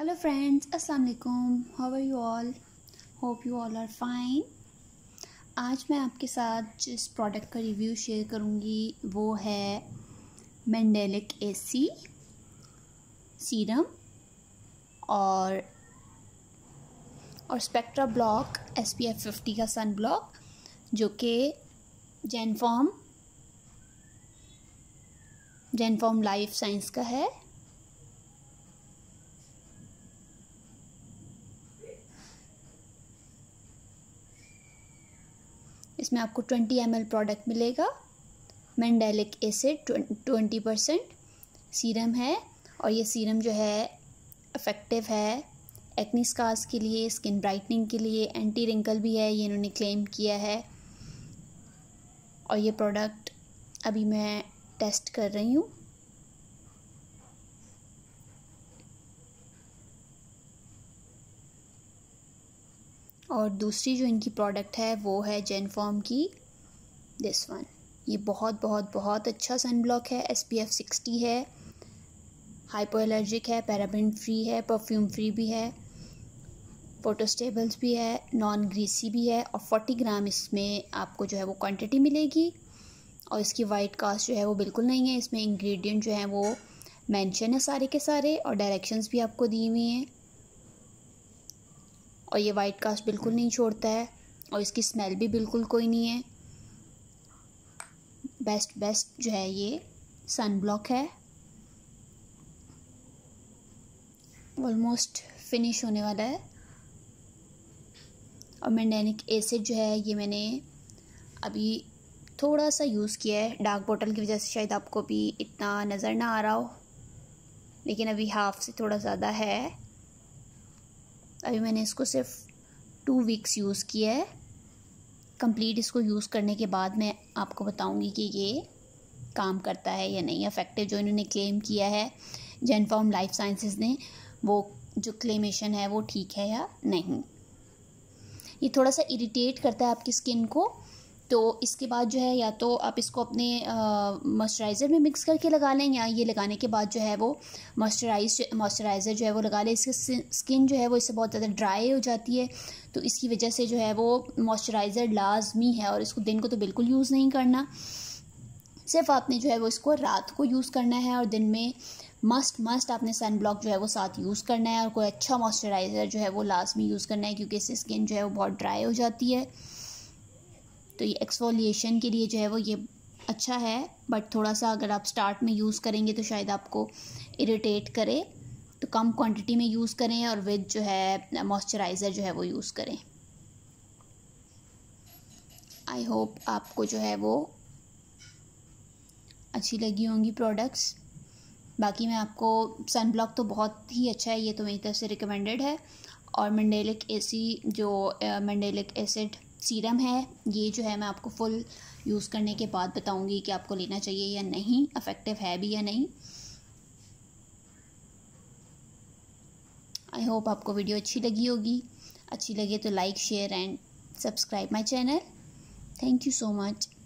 hello friends अस्सलाम वालेकुम how are you all hope you all are fine आज मैं आपके साथ जिस प्रोडक्ट का रिव्यू शेयर करूँगी वो है मैंडेलिक एसी सीरम और और spectra block S P F fifty का सन ब्लॉक जो कि जेनफॉर्म जेनफॉर्म लाइफ साइंस का है इसमें आपको ट्वेंटी एम प्रोडक्ट मिलेगा mandelic acid twenty percent serum है और ये सीरम जो है इफ़ेक्टिव है एक्नी स्कार्स के लिए स्किन ब्राइटनिंग के लिए एंटी रिंकल भी है ये इन्होंने क्लेम किया है और ये प्रोडक्ट अभी मैं टेस्ट कर रही हूँ और दूसरी जो इनकी प्रोडक्ट है वो है जेनफॉर्म की दिस वन ये बहुत बहुत बहुत अच्छा सन ब्लॉक है एस पी एफ सिक्सटी है हाइपो एलर्जिक है पैराबिन फ्री है परफ्यूम फ्री भी है फोटोस्टेबल्स भी है नॉन ग्रीसी भी है और फोर्टी ग्राम इसमें आपको जो है वो क्वांटिटी मिलेगी और इसकी वाइट कास्ट जो है वो बिल्कुल नहीं है इसमें इंग्रेडिएंट जो है वो मेंशन है सारे के सारे और डायरेक्शंस भी आपको दी हुई हैं और ये वाइट कास्ट बिल्कुल नहीं छोड़ता है और इसकी स्मेल भी बिल्कुल कोई नहीं है बेस्ट बेस्ट जो है ये सन ब्लॉक है ऑलमोस्ट फिनिश होने वाला है और मैंडेनिक एसिड जो है ये मैंने अभी थोड़ा सा यूज़ किया है डार्क बोतल की वजह से शायद आपको भी इतना नज़र ना आ रहा हो लेकिन अभी हाफ से थोड़ा ज़्यादा है अभी मैंने इसको सिर्फ टू वीक्स यूज़ किया है कंप्लीट इसको यूज़ करने के बाद मैं आपको बताऊंगी कि ये काम करता है या नहीं अफेक्टिव जो इन्होंने क्लेम किया है जेनफॉर्म लाइफ साइंसेज ने वो जो क्लेमेशन है वो ठीक है या नहीं ये थोड़ा सा इरिटेट करता है आपकी स्किन को तो इसके बाद जो है या तो आप इसको अपने मॉइस्चराइज़र में मिक्स करके लगा लें या ये लगाने के बाद जो है वो मॉइस्चराइज मॉइस्चराइज़र जो है वो लगा लें इसकी स्किन जो है वो इससे बहुत ज़्यादा ड्राई हो जाती है तो इसकी वजह से जो है वो मॉइस्चराइज़र लाजमी है और इसको दिन को तो बिल्कुल यूज़ नहीं करना सिर्फ आपने जो है वो इसको रात को यूज़ करना है और दिन में मस्ट मस्ट आपने सन ब्लॉक जो है वो साथ यूज़ करना है और कोई अच्छा मॉइस्चराइज़र जो है वो लाजमी यूज़ करना है क्योंकि इससे स्किन जो है वो बहुत ड्राई हो जाती है तो ये एक्सफोलिएशन के लिए जो है वो ये अच्छा है बट थोड़ा सा अगर आप स्टार्ट में यूज़ करेंगे तो शायद आपको इरिटेट करे तो कम क्वांटिटी में यूज़ करें और विद जो है मॉइस्चराइज़र जो है वो यूज़ करें आई होप आपको जो है वो अच्छी लगी होंगी प्रोडक्ट्स बाकी मैं आपको सनब्लॉक तो बहुत ही अच्छा है ये तो मेरी तरफ से रिकमेंडेड है और मंडेलिक एसी जो मंडेलिक एसिड सीरम है ये जो है मैं आपको फुल यूज़ करने के बाद बताऊंगी कि आपको लेना चाहिए या नहीं अफेक्टिव है भी या नहीं आई होप आपको वीडियो अच्छी लगी होगी अच्छी लगे तो like share and subscribe my channel thank you so much